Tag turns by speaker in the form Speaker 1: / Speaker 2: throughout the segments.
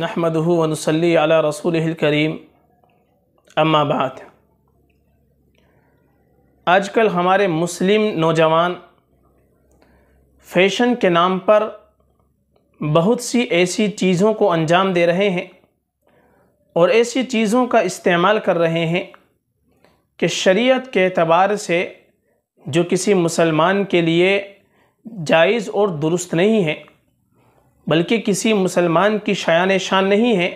Speaker 1: नहमदहू वनसली अला रसूल करीम अम्माबाद आजकल हमारे मुस्लिम नौजवान फैशन के नाम पर बहुत सी ऐसी चीज़ों को अंजाम दे रहे हैं और ऐसी चीज़ों का इस्तेमाल कर रहे हैं कि शरीयत के अतबार से जो किसी मुसलमान के लिए जायज़ और दुरुस्त नहीं है बल्कि किसी मुसलमान की शायान शान नहीं है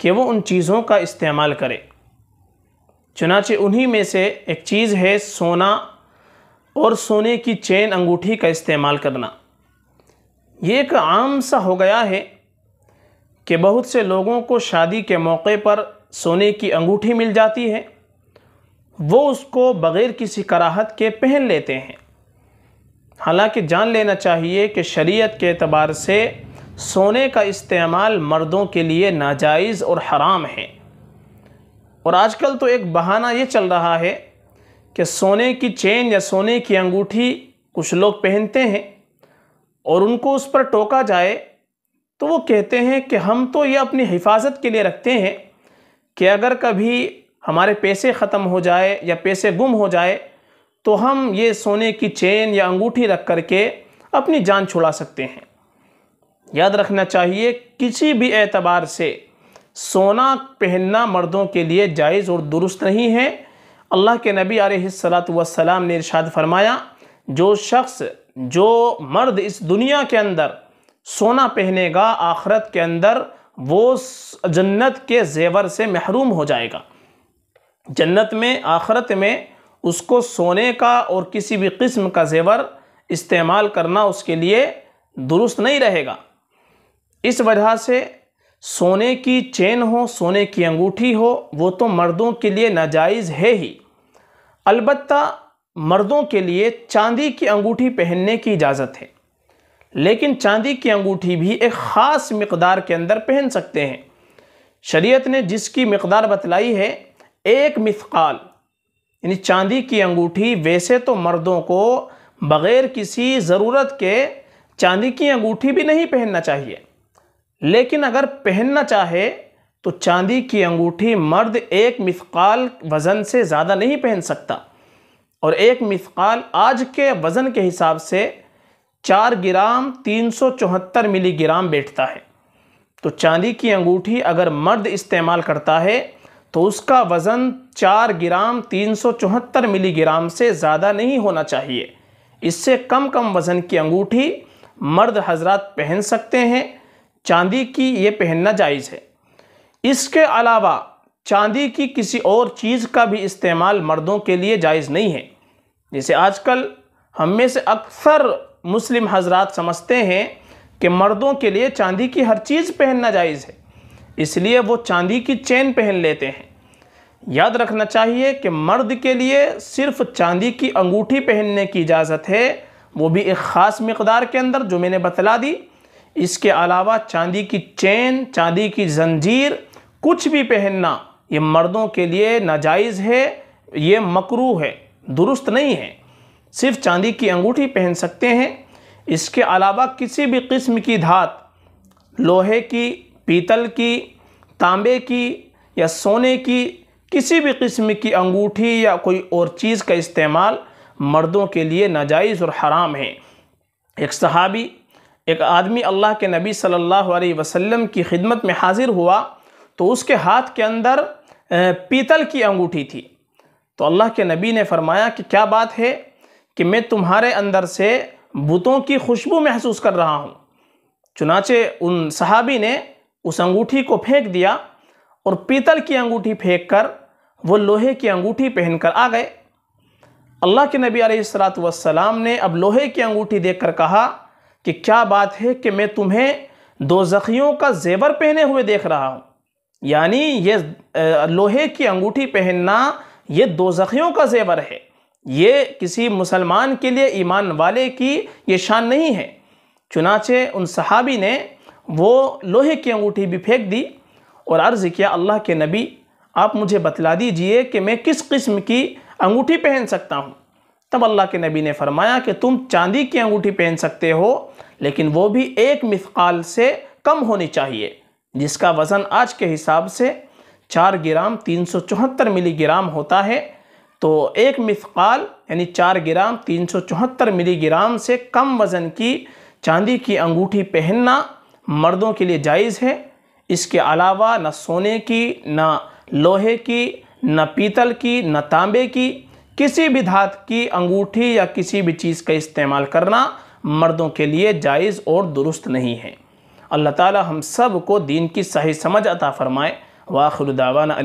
Speaker 1: कि वो उन चीज़ों का इस्तेमाल करे चुनाचे उन्हीं में से एक चीज़ है सोना और सोने की चेन अंगूठी का इस्तेमाल करना ये एक आम सा हो गया है कि बहुत से लोगों को शादी के मौके पर सोने की अंगूठी मिल जाती है वो उसको बग़ैर किसी कराहत के पहन लेते हैं हालांकि जान लेना चाहिए कि शरीयत के अतबार से सोने का इस्तेमाल मर्दों के लिए नाजायज़ और हराम है और आजकल तो एक बहाना ये चल रहा है कि सोने की चेन या सोने की अंगूठी कुछ लोग पहनते हैं और उनको उस पर टोका जाए तो वो कहते हैं कि हम तो ये अपनी हिफाजत के लिए रखते हैं कि अगर कभी हमारे पैसे ख़त्म हो जाए या पैसे गुम हो जाए तो हम ये सोने की चेन या अंगूठी रख कर के अपनी जान छुड़ा सकते हैं याद रखना चाहिए किसी भी एतबार से सोना पहनना मर्दों के लिए जायज़ और दुरुस्त नहीं है अल्लाह के नबी आलतम ने इरशाद फरमाया जो शख्स जो मर्द इस दुनिया के अंदर सोना पहनेगा आखरत के अंदर वो जन्नत के जेवर से महरूम हो जाएगा जन्नत में आखरत में उसको सोने का और किसी भी किस्म का जेवर इस्तेमाल करना उसके लिए दुरुस्त नहीं रहेगा इस वजह से सोने की चेन हो सोने की अंगूठी हो वो तो मर्दों के लिए नाजायज़ है ही अलबत्ता मर्दों के लिए चांदी की अंगूठी पहनने की इजाज़त है लेकिन चांदी की अंगूठी भी एक ख़ास मकदार के अंदर पहन सकते हैं शरीयत ने जिसकी मकदार बतलाई है एक मिसकाल यानी चांदी की अंगूठी वैसे तो मर्दों को बग़ैर किसी ज़रूरत के चांदी की अंगूठी भी नहीं पहनना चाहिए लेकिन अगर पहनना चाहे तो चांदी की अंगूठी मर्द एक मिसकाल वज़न से ज़्यादा नहीं पहन सकता और एक मिसकाल आज के वज़न के हिसाब से चार ग्राम तीन सौ चौहत्तर मिलीग्राम बैठता है तो चांदी की अंगूठी अगर मर्द इस्तेमाल करता है तो उसका वज़न चार ग्राम तीन सौ चौहत्तर मिलीग्राम से ज़्यादा नहीं होना चाहिए इससे कम कम वज़न की अंगूठी मर्द हजरात पहन सकते हैं चांदी की ये पहनना जायज़ है इसके अलावा चांदी की किसी और चीज़ का भी इस्तेमाल मर्दों के लिए जायज़ नहीं है जैसे आजकल हम में से अक्सर मुस्लिम हजरात समझते हैं कि मर्दों के लिए चांदी की हर चीज़ पहनना जायज़ है इसलिए वो चांदी की चेन पहन लेते हैं याद रखना चाहिए कि मर्द के लिए सिर्फ चांदी की अंगूठी पहनने की इजाज़त है वो भी एक ख़ास मकदार के अंदर जो मैंने बतला दी इसके अलावा चांदी की चेन चांदी की जंजीर कुछ भी पहनना ये मर्दों के लिए नाजायज़ है ये मकरू है दुरुस्त नहीं है सिर्फ चांदी की अंगूठी पहन सकते हैं इसके अलावा किसी भी किस्म की धात लोहे की पीतल की तांबे की या सोने की किसी भी किस्म की अंगूठी या कोई और चीज़ का इस्तेमाल मर्दों के लिए नाजायज़ और हराम है एक सहाबी एक आदमी अल्लाह के नबी सल्लल्लाहु अलैहि वसल्लम की खिदमत में हाज़िर हुआ तो उसके हाथ के अंदर पीतल की अंगूठी थी तो अल्लाह के नबी ने फरमाया कि क्या बात है कि मैं तुम्हारे अंदर से बुतों की खुशबू महसूस कर रहा हूँ चुनाचे उन सहाबी ने उस अंगूठी को फेंक दिया और पीतल की अंगूठी फेंक कर वो लोहे की अंगूठी पहनकर आ गए अल्लाह के नबी आलतम ने अब लोहे की अंगूठी देखकर कहा कि क्या बात है कि मैं तुम्हें दो जखियों का जेवर पहने हुए देख रहा हूँ यानी ये लोहे की अंगूठी पहनना ये दो जख्मियों का जेवर है ये किसी मुसलमान के लिए ईमान वाले की ये शान नहीं है चुनाचे उन सहाबी ने वो लोहे की अंगूठी भी फेंक दी और अर्ज़ किया अल्लाह के नबी आप मुझे बतला दीजिए कि मैं किस किस्म की अंगूठी पहन सकता हूँ तब अल्लाह के नबी ने फरमाया कि तुम चांदी की अंगूठी पहन सकते हो लेकिन वो भी एक मिसकाल से कम होनी चाहिए जिसका वज़न आज के हिसाब से चार ग्राम तीन सौ चौहत्तर मिलीग्राम होता है तो एक मिसकाल यानी चार ग्राम तीन सौ चौहत्तर मिलीग्राम से कम वज़न की चांदी की अंगूठी पहनना मर्दों के लिए जायज़ है इसके अलावा न सोने की न लोहे की न पीतल की न तांबे की किसी भी धात की अंगूठी या किसी भी चीज़ का इस्तेमाल करना मर्दों के लिए जायज़ और दुरुस्त नहीं है अल्लाह ताला हम सब को दीन की सही समझ अता फ़रमाए वाखिर दावाना